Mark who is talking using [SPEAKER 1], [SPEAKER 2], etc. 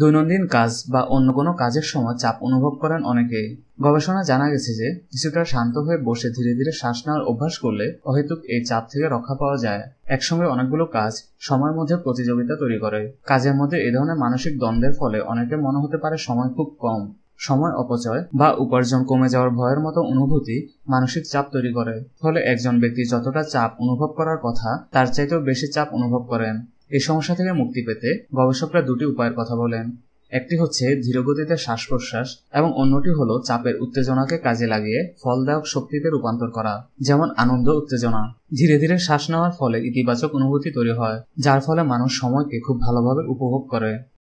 [SPEAKER 1] দৈনন্দিন কাজ বা অন্য কোনো কাজের সময় চাপ অনুভব করেন অনেকে গবেষণা জানা গেছে যে কিছুটা শান্ত হয়ে বসে ধীরে ধীরে শ্বাস নেওয়ার অভ্যাস করলে অহেতুক এই চাপ থেকে রক্ষা পাওয়া যায় একসঙ্গে অনেকগুলো কাজ সময়ের মধ্যে প্রতিযোগিতা তৈরি করে কাজের মধ্যে এ ধরনের মানসিক দ্বন্দ্বের ফলে অনেকের মনে হতে পারে সময় খুব কম সময় অপচয় বা উপার্জন কমে যাওয়ার ভয়ের মতো অনুভূতি মানসিক চাপ তৈরি করে ফলে একজন ব্যক্তি যতটা চাপ অনুভব করার কথা তার চাইতেও বেশি চাপ অনুভব করেন এই সমস্যা থেকে মুক্তি পেতে গবেষকরা দুটি উপায়ের কথা বলেন একটি হচ্ছে ধীরগতিতে শ্বাস প্রশ্বাস এবং অন্যটি হলো চাপের উত্তেজনাকে কাজে লাগিয়ে ফলদায়ক শক্তিতে রূপান্তর করা যেমন আনন্দ উত্তেজনা ধীরে ধীরে শ্বাস নেওয়ার ফলে ইতিবাচক অনুভূতি তৈরি হয় যার ফলে মানুষ সময়কে খুব ভালোভাবে উপভোগ করে